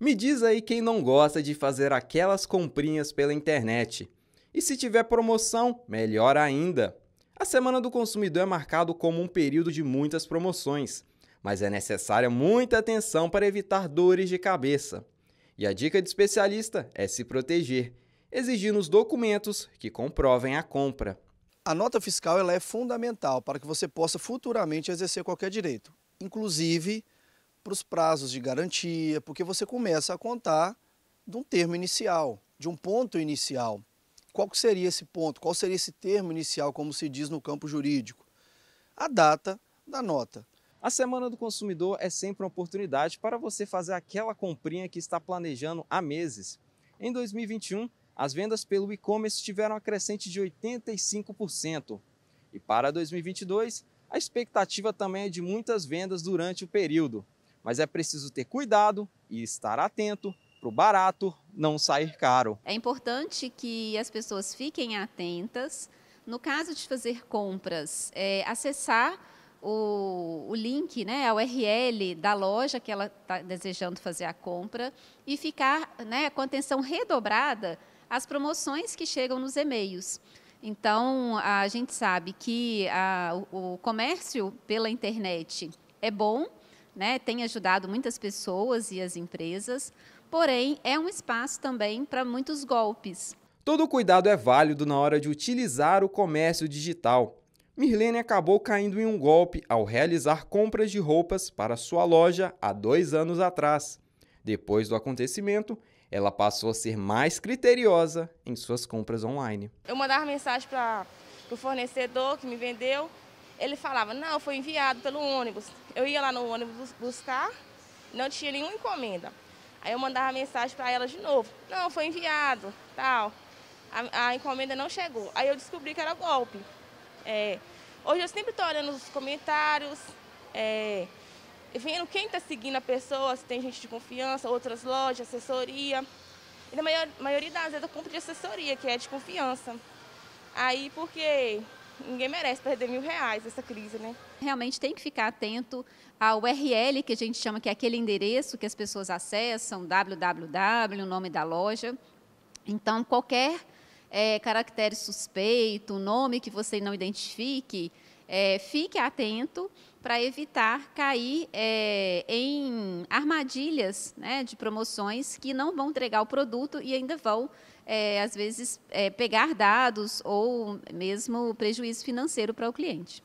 Me diz aí quem não gosta de fazer aquelas comprinhas pela internet. E se tiver promoção, melhor ainda. A Semana do Consumidor é marcado como um período de muitas promoções, mas é necessária muita atenção para evitar dores de cabeça. E a dica de especialista é se proteger, exigindo os documentos que comprovem a compra. A nota fiscal ela é fundamental para que você possa futuramente exercer qualquer direito, inclusive para os prazos de garantia, porque você começa a contar de um termo inicial, de um ponto inicial. Qual seria esse ponto? Qual seria esse termo inicial, como se diz no campo jurídico? A data da nota. A Semana do Consumidor é sempre uma oportunidade para você fazer aquela comprinha que está planejando há meses. Em 2021, as vendas pelo e-commerce tiveram um crescente de 85%. E para 2022, a expectativa também é de muitas vendas durante o período. Mas é preciso ter cuidado e estar atento para o barato não sair caro. É importante que as pessoas fiquem atentas. No caso de fazer compras, é, acessar o, o, link, né, a URL da loja que ela está desejando fazer a compra e ficar né, com atenção redobrada às promoções que chegam nos e-mails. Então, a gente sabe que a, o comércio pela internet é bom, né, tem ajudado muitas pessoas e as empresas, porém é um espaço também para muitos golpes. Todo cuidado é válido na hora de utilizar o comércio digital. Mirlene acabou caindo em um golpe ao realizar compras de roupas para sua loja há dois anos atrás. Depois do acontecimento, ela passou a ser mais criteriosa em suas compras online. Eu mandava mensagem para o fornecedor que me vendeu, ele falava, não, foi enviado pelo ônibus. Eu ia lá no ônibus buscar, não tinha nenhuma encomenda. Aí eu mandava mensagem para ela de novo, não, foi enviado, tal. A, a, encomenda não chegou. Aí eu descobri que era golpe. É, hoje eu sempre estou olhando os comentários, é, vendo quem está seguindo a pessoa, se tem gente de confiança, outras lojas, assessoria. E na maior, maioria das vezes eu compro de assessoria, que é de confiança. Aí porque ninguém merece perder mil reais nessa crise, né? Realmente tem que ficar atento ao URL, que a gente chama que é aquele endereço que as pessoas acessam, www, o nome da loja. Então, qualquer é, caractere suspeito, nome que você não identifique, é, fique atento para evitar cair é, em armadilhas né, de promoções que não vão entregar o produto e ainda vão, é, às vezes, é, pegar dados ou mesmo prejuízo financeiro para o cliente.